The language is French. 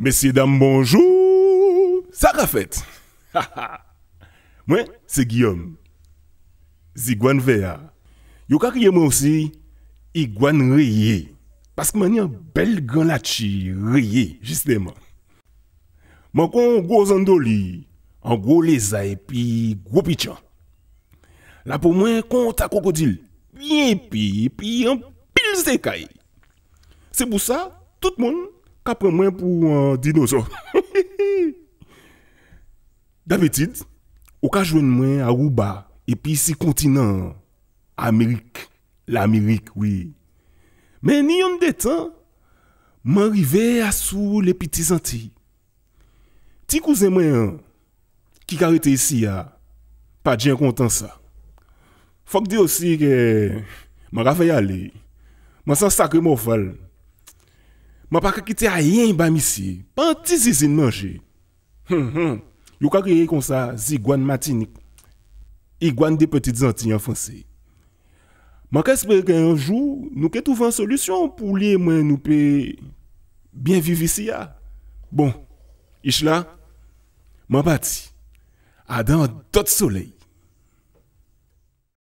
Mesye dam bonjou, sa ka fet. Ha ha. Mwen, se Giyom. Zi gwan veya. Yo kakye mwen osi, i gwan reye. Pask man yon bel gwan la chi reye, jistema. Mwen kon gwo zando li, an gwo le zay pi gwo pi chan. La pou mwen, kon tako kodil. Pi yon pi, pi yon pil zekay. Se pou sa, tout moun. Caprement pour un dinosaure. D'après, au cas où je me à Ruba, et puis ici, continent, Amérique, l'Amérique, oui. Mais il y hein, a un détail. Je suis à Soul les Petit Santi. Si vous êtes qui est arrivé ici, hein, pas bien content ça. il faut dire aussi que ma suis allé, aller. suis allé, je Ma pa ka kite a yen ba misi. pas si peu manje. manger. Hum, hmm. Yo ka kreye kon sa zigwan matinik. Igwan de petit zanti pou liye mwen nous bien vivre ici. ya. Bon, Isla, la, mwen pati. Adan dot soleils.